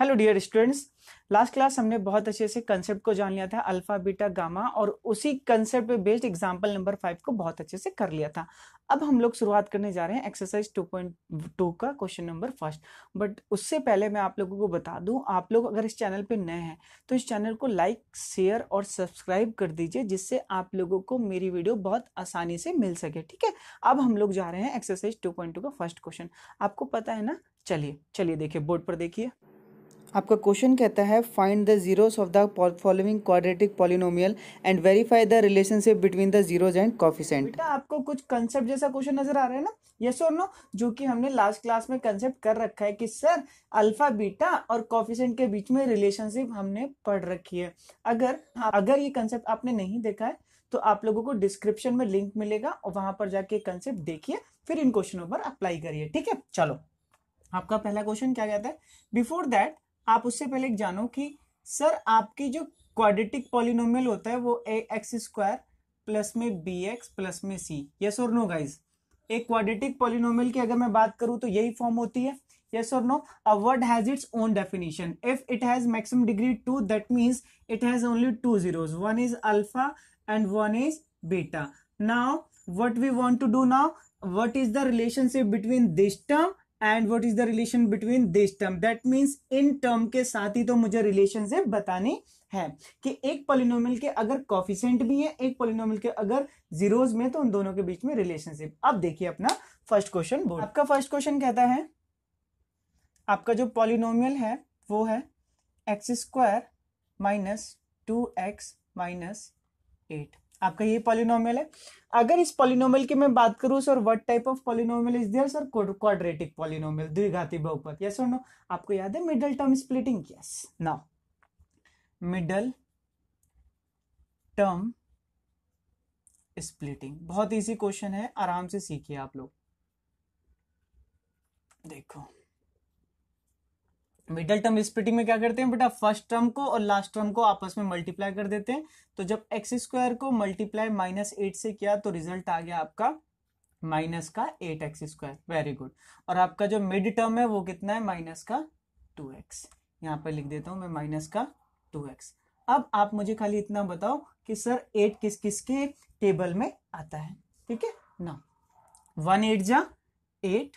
Hello dear students last class हमने बहुत अच्छे से कंसेप्ट को जान लिया था अल्फा बीटा गामा और उसी कंसेप्ट पे बेस्ड एग्जांपल नंबर फाइव को बहुत अच्छे से कर लिया था अब हम लोग शुरुआत करने जा रहे हैं एक्सरसाइज 2.2 का क्वेश्चन नंबर फर्स्ट बट उससे पहले मैं आप लोगों को बता दूं आप लोग अगर इस चैनल पे नए हैं तो इस चैनल को लाइक शेयर और सब्सक्राइब कर दीजिए जिससे आप लोगों को मेरी वीडियो बहुत आसानी से मिल सके ठीक है अब हम लोग जा रहे हैं एक्सरसाइज टू का फर्स्ट क्वेश्चन आपको पता है ना चलिए चलिए देखिए बोर्ड पर देखिए आपका क्वेश्चन कहता है find the zeros of the following quadratic polynomial and verify the relationship between the zeros and coefficient बेटा आपको कुछ कंसेप्ट जैसा क्वेश्चन नजर आ रहा है ना यस और नो जो कि हमने लास्ट क्लास में कंसेप्ट कर रखा है कि सर अल्फा बीटा और कॉफिशेंट के बीच में रिलेशनशिप हमने पढ़ रखी है अगर अगर ये कंसेप्ट आपने नहीं देखा है तो आप लोगों को डिस्क्रिप्शन में लिंक मिलेगा और वहां पर जाके कंसेप्ट देखिए फिर इन क्वेश्चनों पर अप्लाई करिए ठीक है चलो आपका पहला क्वेश्चन क्या कहता है बिफोर दैट आप उससे पहले जानो कि सर आपकी जो क्वाड्रेटिक पॉलिनोमियल होता है वो ए एक्स स्क्वायर प्लस में बी एक्स प्लस में सी यस और नो गाइज एक क्वाड्रेटिक पॉलिनोमियल की अगर मैं बात करूं तो यही फॉर्म होती है यस और no a word has its own definition if it has maximum degree two that means it has only two zeros one is alpha and one is beta now what we want to do now what is the relationship between this term and what is the relation between this term that means in term के साथ ही तो मुझे relation से बताने है कि एक polynomial के अगर कॉफिशेंट भी है एक पोलिनोमल के अगर जीरोज में तो उन दोनों के बीच में रिलेशनशिप अब देखिए अपना फर्स्ट क्वेश्चन बोल आपका फर्स्ट क्वेश्चन कहता है आपका जो पॉलिनोमियल है वो है X square minus two x minus eight आपका ये पॉलिनोमियल है अगर इस पॉलिनोमियल की मैं बात करूं sir what type of polynomial is there sir quadratic polynomial द्विघाती बहुपद यस और नो आपको याद है middle term splitting yes now middle term splitting बहुत इजी क्वेश्चन है आराम से सीखिए आप लोग देखो मिडल टर्म स्प्लिटिंग में क्या करते हैं बेटा फर्स्ट टर्म को और लास्ट टर्म को आपस में मल्टीप्लाई कर देते हैं तो जब एक्स स्क्वायर को मल्टीप्लाई माइनस एट से किया तो रिजल्ट आ गया आपका माइनस का eight X square very good और आपका जो मिड टर्म है वो कितना है माइनस का टू एक्स यहाँ पर लिख देता हूँ मैं माइनस का टू एक्स अब आप मुझे खाली इतना बताओ कि सर एट किस किस के टेबल में आता है ठीक है ना वन एट जा एट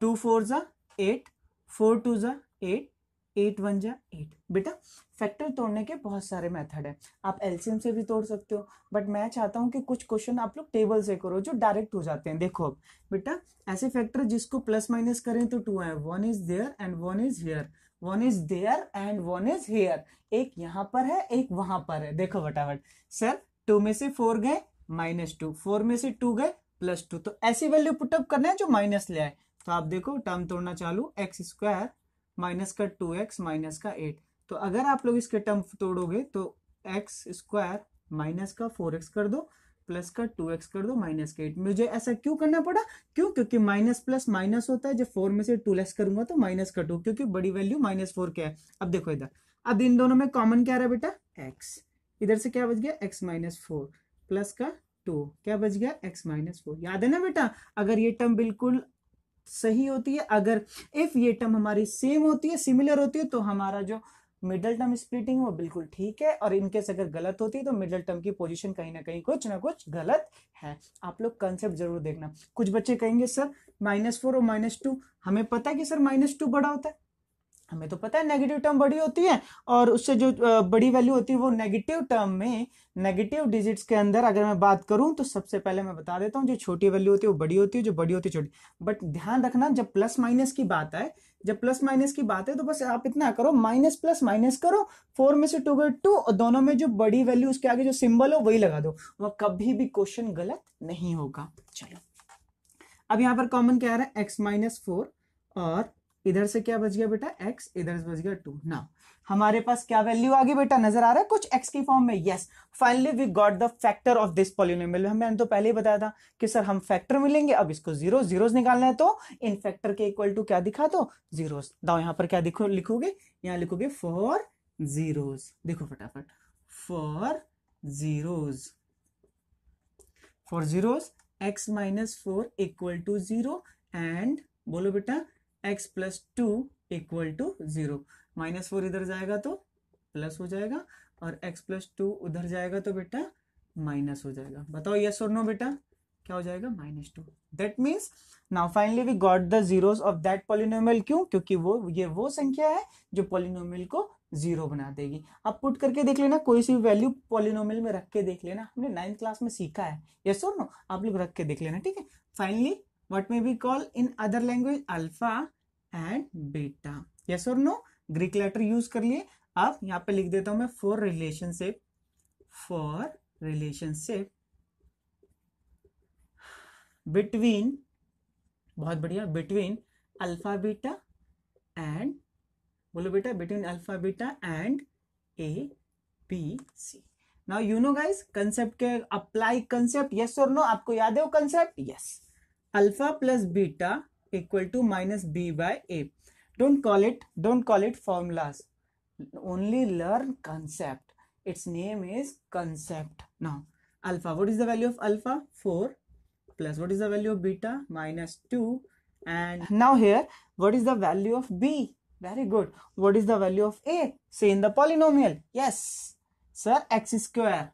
टू फोर जा एट फोर टू जा एट एट वन जा एट बेटा फैक्टर तोड़ने के बहुत सारे मेथड है आप एलसीएम से भी तोड़ सकते हो बट मैं चाहता हूँ कि कुछ क्वेश्चन आप लोग टेबल से करो जो डायरेक्ट हो जाते हैं देखो अब बेटा ऐसे फैक्टर जिसको प्लस माइनस करें तो टू है one is there and one is here one is there and one is here एक यहाँ पर है एक वहां पर है देखो फटाफट सर टू में से फोर गए माइनस टू फोर में से टू गए प्लस टू तो ऐसी वैल्यू पुटअप करना है जो माइनस ले आए तो आप देखो टर्म तोड़ना चालू एक्स स्क्वायर माइनस का टू एक्स माइनस का एट तो अगर आप लोग इसके टर्म तोड़ोगे तो एक्स स्क्वायर माइनस का फोर एक्स कर दो प्लस का टू एक्स कर दो माइनस का एट मुझे ऐसा क्यों करना पड़ा क्यों क्योंकि माइनस प्लस माइनस होता है जब फोर में से टू लेस करूंगा तो माइनस का टू क्योंकि बड़ी वैल्यू माइनस फोर क्या है अब देखो इधर अब इन दोनों में कॉमन क्या रहा बेटा एक्स इधर से क्या बच गया एक्स माइनस फोर प्लस का टू क्या बच गया एक्स माइनस फोर याद है ना बेटा अगर ये टर्म बिल्कुल सही होती है अगर इफ ये टर्म हमारी सेम होती है सिमिलर होती है तो हमारा जो मिडल टर्म स्प्लिटिंग वो बिल्कुल ठीक है और इनकेस अगर गलत होती है तो मिडल टर्म की पोजीशन कहीं ना कहीं कुछ ना कुछ गलत है आप लोग कंसेप्ट जरूर देखना कुछ बच्चे कहेंगे सर माइनस फोर और माइनस टू हमें पता है कि सर माइनस टू बड़ा होता है हमें तो पता है नेगेटिव टर्म बड़ी होती है और उससे जो बड़ी वैल्यू होती है वो नेगेटिव टर्म में नेगेटिव डिजिट्स के अंदर अगर मैं बात करूं तो सबसे पहले मैं बता देता हूं जो छोटी वैल्यू होती है वो बड़ी होती है जो बड़ी होती है छोटी बट ध्यान रखना जब प्लस माइनस की बात है जब प्लस माइनस की बात है तो बस आप इतना करो माइनस प्लस माइनस करो फोर में से टू गए टू और दोनों में जो बड़ी वैल्यू उसके आगे जो सिंबल हो वही लगा दो वह कभी भी क्वेश्चन गलत नहीं होगा चलो अब यहां पर कॉमन क्या है एक्स माइनस फोर और इधर से क्या बच गया बेटा x इधर से बच गया टू ना हमारे पास क्या वैल्यू आ गई बेटा नजर आ रहा है कुछ x की फॉर्म में yes finally we got the factor of this polynomial मैंने तो पहले ही बताया था कि सर हम फैक्टर मिलेंगे अब इसको जीरो जीरोस निकालना है तो इन फैक्टर के इक्वल टू क्या दिखा दो जीरोस दाओ यहां पर क्या दिखो लिखोगे यहाँ लिखोगे फॉर जीरोस देखो फटाफट for zero for zero X minus four equal to zero and बोलो बेटा X plus two equal to zero minus four इधर जाएगा तो प्लस हो जाएगा और एक्स प्लस टू उधर जाएगा तो बेटा माइनस हो जाएगा बताओ यस और नो बेटा क्या हो जाएगा minus two that means now finally we got the zeros of that polynomial क्यों क्योंकि वो ये वो संख्या है जो पॉलिनोमियल को जीरो बना देगी अब पुट करके देख लेना कोई सी वैल्यू पॉलिनोमियल में रख के देख लेना हमने नाइन्थ क्लास में सीखा है यस और नो आप लोग रख के देख लेना ठीक है finally what may we call in other language alpha and beta yes or no greek letter use kar liye ab yahan pe likh deta hu main for relationship for relationship between bahut badhiya between alpha beta and bolo beta between alpha beta and a b c now you know guys concept के apply concept yes और no आपको याद है वो concept yes yes. alpha plus beta equal to minus b by a. Don't call it, don't call it formulas. Only learn concept. Its name is concept. Now, alpha, what is the value of alpha? 4 plus what is the value of beta? Minus 2. And now here, what is the value of b? Very good. What is the value of a? Say in the polynomial. Yes. Sir, x square.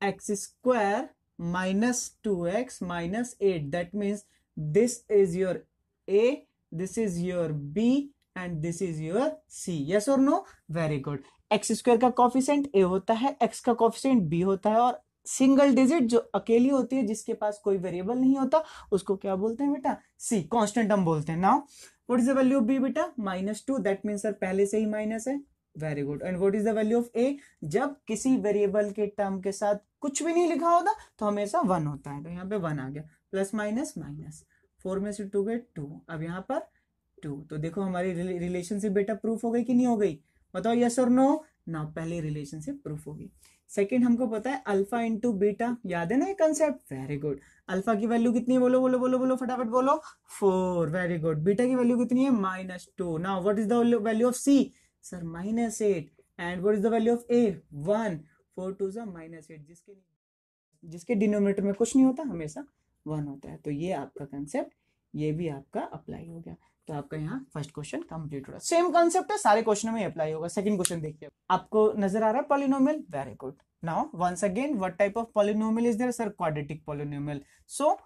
x square minus 2x minus 8. That means this is your A, this is your B and this is your C. Yes or no? Very good. X square का coefficient A होता है x का coefficient B होता है और single digit जो अकेली होती है जिसके पास कोई वेरिएबल नहीं होता उसको क्या बोलते हैं बेटा सी कॉन्स्टेंट हम बोलते हैं now what is the value of B बेटा minus two that mean sir पहले से ही माइनस है very good and what is the value of A जब किसी वेरिएबल के टर्म के साथ कुछ भी नहीं लिखा होता तो हमेशा वन होता है तो यहाँ पे वन आ गया प्लस माइनस माइनस फोर में से टू गए टू अब यहाँ पर टू तो देखो हमारी रिलेशनशिप बेटा प्रूफ हो गई कि नहीं हो गई बताओ यस और नो ना पहले रिलेशनशिप प्रूफ होगी सेकेंड हमको पता है अल्फा इंटू बीटा याद है ना ये कंसेप्ट वेरी गुड अल्फा की वैल्यू कितनी है बोलो बोलो बोलो बोलो फटाफट बोलो फोर वेरी गुड बीटा की वैल्यू कितनी है माइनस टू ना what is the value of C sir minus eight and what is the value of A one four two जो माइनस एट जिसके जिसके डिनोमिनेटर में कुछ नहीं होता हमेशा वन होता है तो ये आपका कंसेप्ट ये भी आपका अप्लाई हो गया तो आपका यहाँ फर्स्ट क्वेश्चन कंप्लीट हो रहा है सेम कॉन्सेप्ट है सारे क्वेश्चन में अप्लाई होगा सेकंड क्वेश्चन देखिए आपको नजर आ रहा है polynomial very good now once again what type of polynomial is there sir quadratic polynomial so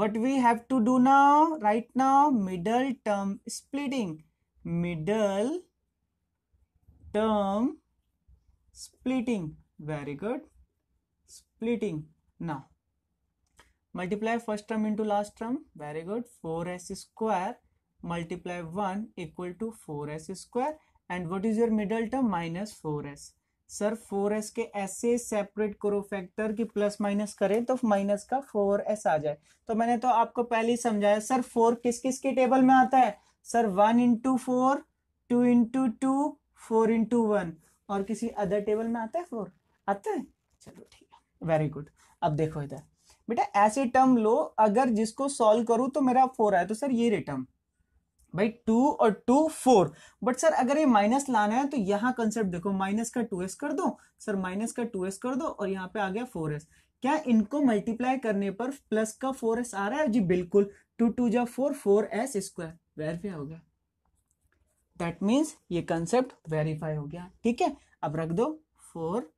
what we have to do now right now middle term splitting middle term splitting very good splitting now multiply first term into last term very good four S square multiply one equal to four S square and what is your middle term minus four S sir four S के ऐसे separate करो factor की plus minus करें तो minus का four S आ जाए तो मैंने तो आपको पहले ही समझाया सर फोर किस किस के टेबल में आता है sir one into four two into two four into one और किसी अदर टेबल में आता है फोर आता है चलो ठीक है वेरी गुड अब देखो इधर बेटा ऐसे टर्म लो अगर जिसको सॉल्व करूं तो मेरा फोर आया तो सर ये रे टर्म भाई टू और टू फोर बट सर अगर ये माइनस लाना है तो यहाँ कंसेप्ट देखो माइनस का टू एस कर दो सर माइनस का टू एस कर दो और यहाँ पे आ गया फोर एस क्या इनको मल्टीप्लाई करने पर प्लस का फोर एस आ रहा है जी बिल्कुल टू टू जा four four S square verify हो गया दैट मीन्स ये कंसेप्ट वेरीफाई हो गया ठीक है अब रख दो फोर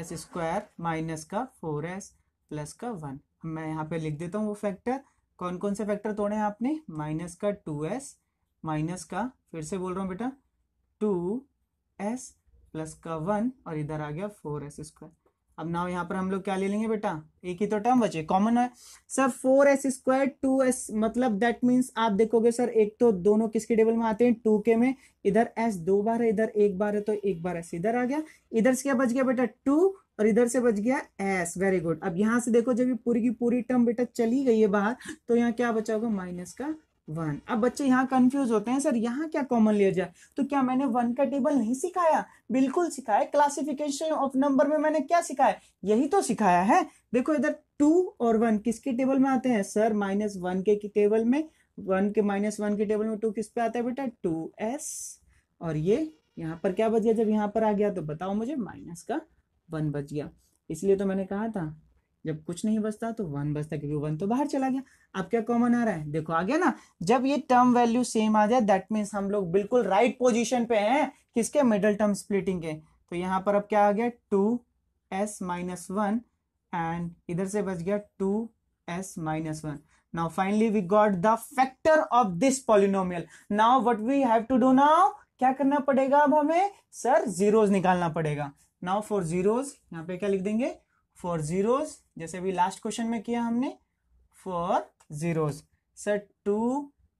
एस स्क्वायर माइनस का फोर एस प्लस का वन मैं यहाँ पे लिख देता हूँ वो फैक्टर कौन कौन से फैक्टर तोड़े हैं आपने माइनस का टू एस माइनस का फिर से बोल रहा हूँ बेटा टू एस प्लस का वन और इधर आ गया फोर एस स्क्वायर अब ना यहाँ पर हम लोग क्या ले लेंगे बेटा एक ही तो टर्म बचे कॉमन है sir four S square two S मतलब दैट मीन्स आप देखोगे सर एक तो दोनों किसके टेबल में आते हैं टू के में इधर एस दो बार है इधर एक बार है तो एक बार एस इधर आ गया इधर से क्या बच गया बेटा टू और इधर से बच गया एस वेरी गुड अब यहां से देखो जब ये पूरी की पूरी टर्म बेटा चली गई है बाहर तो यहाँ क्या बचा होगा माइनस का वन अब बच्चे यहाँ कंफ्यूज होते हैं सर यहाँ क्या कॉमन लिया जाए तो क्या मैंने वन का टेबल नहीं सिखाया बिल्कुल सिखाया क्लासिफिकेशन ऑफ नंबर में मैंने क्या सिखाया यही तो सिखाया है देखो इधर टू और वन किसके टेबल में आते हैं सर माइनस वन के टेबल में वन के माइनस वन के टेबल में टू किस पे आता है बेटा टू एस और ये यहाँ पर क्या बच गया जब यहाँ पर आ गया तो बताओ मुझे माइनस का वन बच गया इसलिए तो मैंने कहा था जब कुछ नहीं बचता तो वन बचता क्योंकि वन तो बाहर चला गया अब क्या कॉमन आ रहा है देखो आ गया ना जब ये टर्म वैल्यू सेम आ जाए दैट मीन्स हम लोग बिल्कुल राइट पोजिशन पे हैं किसके मिडल टर्म स्प्लिटिंग के तो यहाँ पर अब क्या आ गया two S minus one and इधर से बच गया two S minus one now finally we got the factor of this polynomial now what we have to do now क्या करना पड़ेगा अब हमें सर जीरोज निकालना पड़ेगा नाउ फॉर जीरोज यहाँ पे क्या लिख देंगे फॉर जीरोज जैसे अभी लास्ट क्वेश्चन में किया हमने for zeros sir two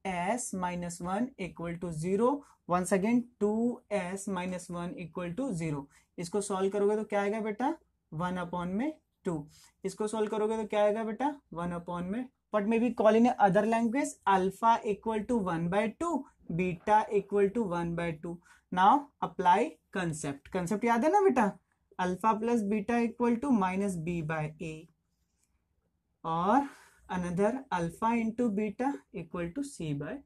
S minus one equal to zero once again two S minus one equal to zero इसको सॉल्व करोगे तो क्या आएगा बेटा वन अपॉन में टू इसको सॉल्व करोगे तो क्या आएगा बेटा वन अपॉन में but may be call in other language alpha equal to one by two beta equal to one by two now apply concept concept याद है ना बेटा alpha plus beta equal to minus b by a और another alpha into beta equal to c by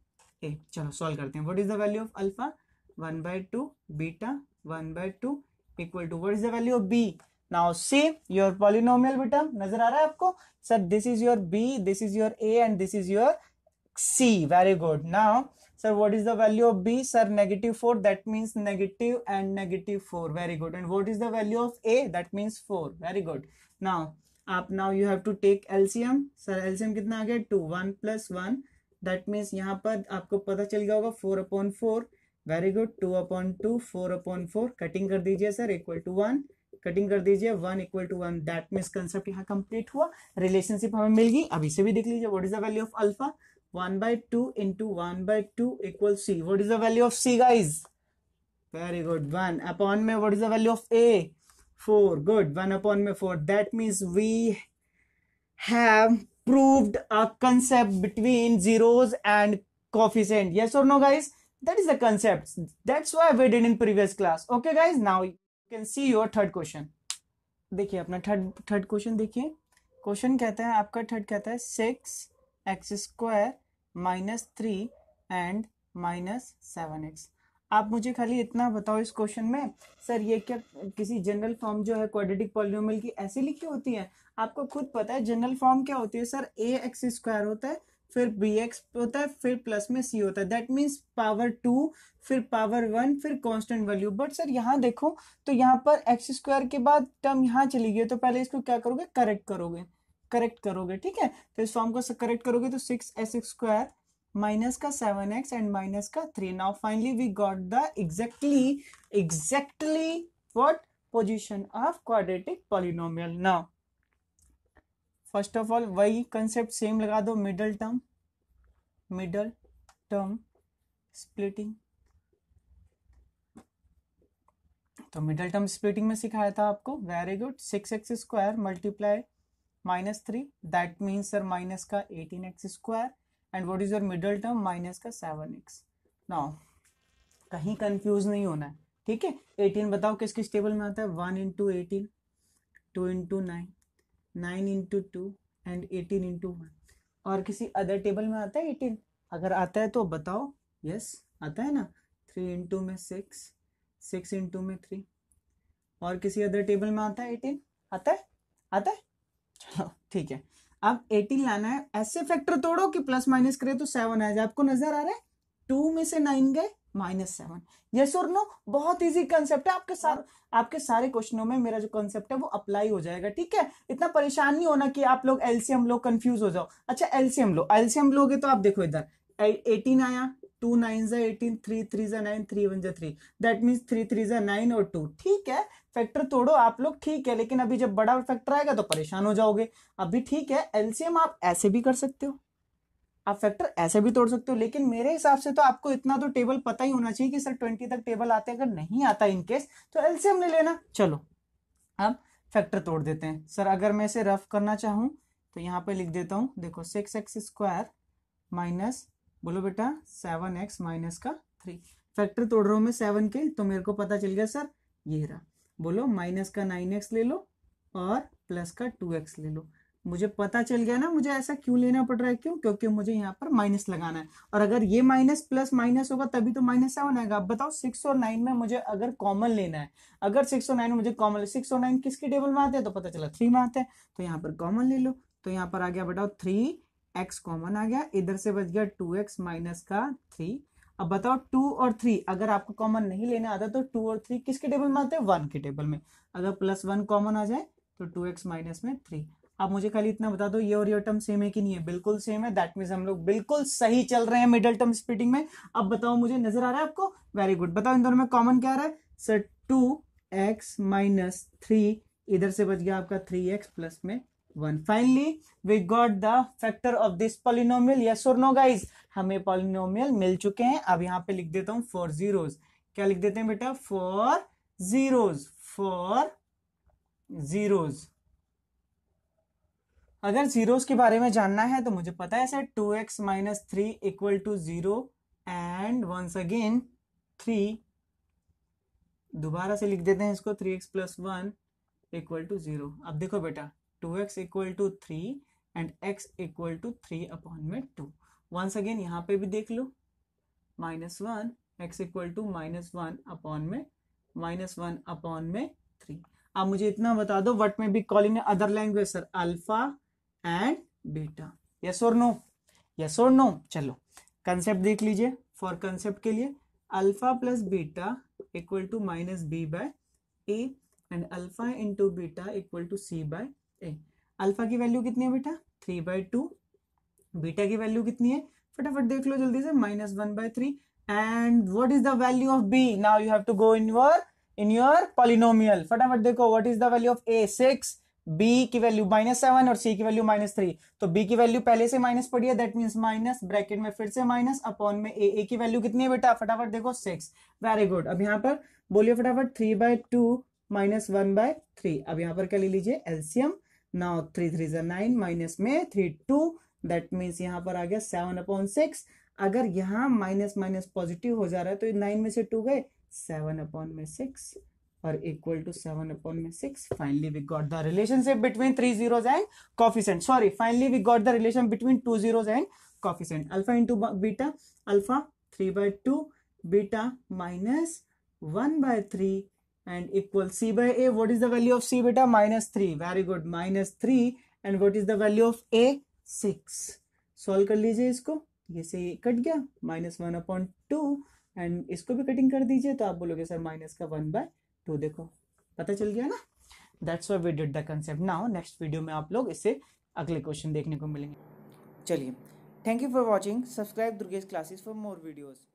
a चलो solve करते हैं what is the value of alpha one by two beta one by two equal to what is the value of B now see your polynomial बेटा नजर आ रहा है आपको sir this is your b this is your a and this is your c very good now sir what is the value of b sir negative 4 that means negative and negative 4 very good and what is the value of a that means 4 very good now आप now you have to take LCM sir LCM कितना आ गया two one plus one that means यहाँ पर आपको पता चल गया होगा four upon four very good two upon two four upon four cutting कर दीजिए sir equal to one cutting कर दीजिए one equal to one that means concept यहाँ कंप्लीट हुआ रिलेशनशिप हमें मिल गई अभी से भी देख लीजिए what is the value of alpha 1 by 2 into 1 by 2 equals C. What is the value of C, guys? Very good. 1 upon me, what is the value of A? 4. Good. 1 upon me, 4. That means we have proved a concept between zeros and coefficient. Yes or no, guys? That is the concept. That's why we did in previous class. Okay, guys? Now you can see your third question. देखिए अपना third third question देखिए question कहता है आपका third कहता है six x square minus three and minus seven x आप मुझे खाली इतना बताओ इस क्वेश्चन में सर ये क्या किसी जनरल फॉर्म जो है क्वाड्रेटिक पॉलिनोमियल की ऐसे लिखी होती है आपको खुद पता है जनरल फॉर्म क्या होती है सर ए एक्स स्क्वायर होता है फिर बी एक्स होता है फिर प्लस में सी होता है दैट मीन्स पावर टू फिर पावर वन फिर कॉन्स्टेंट वैल्यू बट सर यहाँ देखो तो यहाँ पर एक्स स्क्वायर के बाद टर्म यहाँ चली गई तो पहले इसको क्या करोगे करेक्ट करोगे करेक्ट करोगे ठीक है तो इस फॉर्म को करेक्ट करोगे तो सिक्स एस स्क्वायर माइनस का सेवन एक्स एंड माइनस का three now finally we got the exactly exactly what position of quadratic polynomial now first of all वही कंसेप्ट सेम लगा दो middle term middle term splitting तो middle term splitting में सिखाया था आपको very good six x square multiply minus three that means sir minus का eighteen x square and what is your middle term minus का seven x now कहीं confuse नहीं होना है ठीक है एटीन बताओ किस किस टेबल में आता है one into eighteen two into nine nine into two and eighteen into one और किसी अदर टेबल में आता है एटीन अगर आता है तो बताओ यस yes, आता है ना थ्री इंटू में सिक्स सिक्स इंटू में थ्री और किसी अदर टेबल में आता है एटीन आता है आता है चलो ठीक है अब एटीन लाना है ऐसे फैक्टर तोड़ो कि प्लस माइनस करे तो सेवन आ जाए आपको नजर आ रहा है टू में से नाइन गए माइनस सेवन ये सुर नो बहुत इजी कंसेप्ट है आपके साथ आपके सारे क्वेश्चनों में मेरा जो कॉन्सेप्ट है वो अप्लाई हो जाएगा ठीक है इतना परेशान नहीं होना कि आप लोग एलसीएम लो कंफ्यूज हो जाओ अच्छा एलसीएम लो एलसीएम लोगे तो आप देखो इधर एटीन आया टू नाइन जा एटीन थ्री थ्री जा नाइन थ्री वन जो three that mean three three जा नाइन और टू ठीक है फैक्टर तोड़ो आप लोग ठीक है लेकिन अभी जब बड़ा फैक्टर आएगा तो परेशान हो जाओगे अभी ठीक है एलसीएम आप ऐसे भी कर सकते हो आप फैक्टर ऐसे भी तोड़ सकते हो लेकिन मेरे हिसाब से तो आपको इतना तो टेबल पता ही होना चाहिए कि सर ट्वेंटी तक टेबल आते अगर नहीं आता इनकेस तो एलसीएम ले लेना चलो अब फैक्टर तोड़ देते हैं सर अगर मैं इसे रफ करना चाहूँ तो यहाँ पे लिख देता हूँ देखो सिक्स एक्स स्क्वायर माइनस बोलो बेटा सेवन एक्स माइनस का थ्री फैक्टर तोड़ रहा हूँ मैं सेवन के तो मेरे को पता चल गया सर ये रहा बोलो माइनस का नाइन एक्स ले लो और प्लस का टू एक्स ले लो मुझे पता चल गया ना मुझे ऐसा क्यों लेना पड़ रहा है क्यों क्योंकि मुझे यहाँ पर माइनस लगाना है और अगर ये माइनस प्लस माइनस होगा तभी तो माइनस सेवन आएगा अब बताओ सिक्स और नाइन में मुझे अगर कॉमन लेना है अगर सिक्स और नाइन में मुझे कॉमन सिक्स और नाइन किसके टेबल में आते हैं तो पता चला थ्री में आते हैं तो यहाँ पर कॉमन ले लो तो यहाँ पर आ गया बताओ थ्री एक्स कॉमन आ गया इधर से बच गया टू एक्स माइनस का थ्री अब बताओ टू और थ्री अगर आपको कॉमन नहीं लेना आता तो टू और थ्री किसके टेबल में आते हैं वन के टेबल में अगर प्लस वन कॉमन आ जाए तो टू एक्स माइनस में थ्री आप मुझे खाली इतना बता दो ये और ये टर्म सेम है कि नहीं है बिल्कुल सेम है दैट मीन्स हम लोग बिल्कुल सही चल रहे हैं मिडिल टर्म स्पीटिंग में अब बताओ मुझे नजर आ रहा है आपको वेरी गुड बताओ इन दोनों में कॉमन क्या आ रहा है sir two x minus three इधर से बच गया आपका थ्री एक्स प्लस में one finally we got the factor of this polynomial yes और नो गाइज हमें पॉलिनोमियल मिल चुके हैं अब यहाँ पे लिख देता हूँ फोर जीरोज क्या लिख देते हैं बेटा फोर जीरोज फोर जीरोज अगर जीरोस के बारे में जानना है तो मुझे पता है sir two x minus three equal to zero and once again three दोबारा से लिख देते हैं इसको three x plus one equal to zero अब देखो बेटा two x equal to three and x equal to three upon में टू वंस अगेन यहाँ पे भी देख लो minus one x equal to minus one upon में माइनस वन अपॉन में थ्री आप मुझे इतना बता दो वट में big calling other language sir alpha and beta yes और नो यस और नो चलो कंसेप्ट देख लीजिए फॉर कंसेप्ट के लिए alpha plus beta equal to minus b by a and alpha into beta equal to c by a alpha की value कितनी है बेटा थ्री बाय टू बीटा की वैल्यू कितनी है फटाफट देख लो जल्दी से minus one by three and what is the value of B now you have to go in your in your polynomial फटाफट देखो what is the value of A six B की वैल्यू माइनस सेवन और C की वैल्यू minus three तो B की वैल्यू पहले से माइनस पड़ी है दैट मीन्स माइनस ब्रैकेट में फिर से माइनस अपॉन में ए ए की वैल्यू कितनी है बेटा फटाफट देखो सिक्स वेरी गुड अब यहाँ पर बोलिए फटाफट three by two minus one by three अब यहाँ पर क्या ले लीजिए एल्सियम नाउ थ्री थ्री जो नाइन माइनस में थ्री टू दैट मीन्स यहाँ पर आ गया सेवन अपॉन सिक्स अगर यहाँ माइनस माइनस पॉजिटिव हो जा रहा है तो नाइन में से टू गए सेवन अपॉन में सिक्स और इक्वल टू सेवन अपॉन में six finally we got the relationship between three zeros and coefficient sorry finally we got the relation between two zeros and coefficient alpha into beta alpha three by two beta minus one by three and equal c by a what is the value of c beta minus 3 very good minus 3 and what is the value of a 6 solve कर लीजिए इसको ये से cut गया minus one upon two and इसको भी cutting कर दीजिए तो आप बोलोगे सर माइनस का वन बाय टू देखो पता चल गया ना that's why we did the concept now next video में आप लोग इससे अगले क्वेश्चन देखने को मिलेंगे चलिए thank you for watching subscribe Durgesh classes for more videos